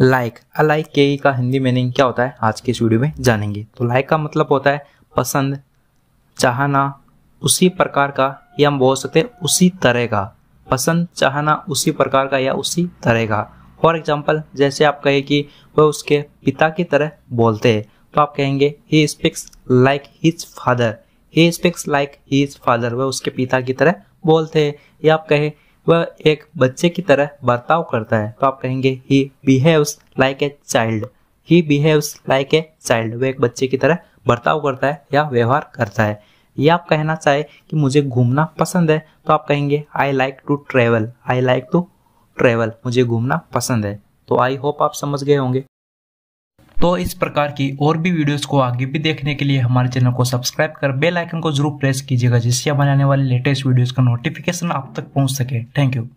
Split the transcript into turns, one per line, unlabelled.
like alike के का Hindi meaning क्या होता है आज के इस वीडियो में जानेंगे तो लाइक का मतलब होता है पसंद चाहना उसी प्रकार का या हम बोल सकते हैं उसी तरह का पसंद चाहना उसी प्रकार का या उसी तरह का फॉर एग्जाम्पल जैसे आप कहे कि वह उसके पिता की तरह बोलते हैं तो आप कहेंगे he speaks like his father he speaks like his father वह उसके पिता की तरह बोलते हैं या आप कहे वह एक बच्चे की तरह बर्ताव करता है तो आप कहेंगे he behaves like a child he behaves like a child वह एक बच्चे की तरह बर्ताव करता है या व्यवहार करता है या आप कहना चाहे कि मुझे घूमना पसंद है तो आप कहेंगे I like to travel I like to travel मुझे घूमना पसंद है तो आई होप आप समझ गए होंगे तो इस प्रकार की और भी वीडियोस को आगे भी देखने के लिए हमारे चैनल को सब्सक्राइब कर बेल आइकन को जरूर प्रेस कीजिएगा जिससे हमारे आने वाले लेटेस्ट वीडियोस का नोटिफिकेशन आप तक पहुंच सके थैंक यू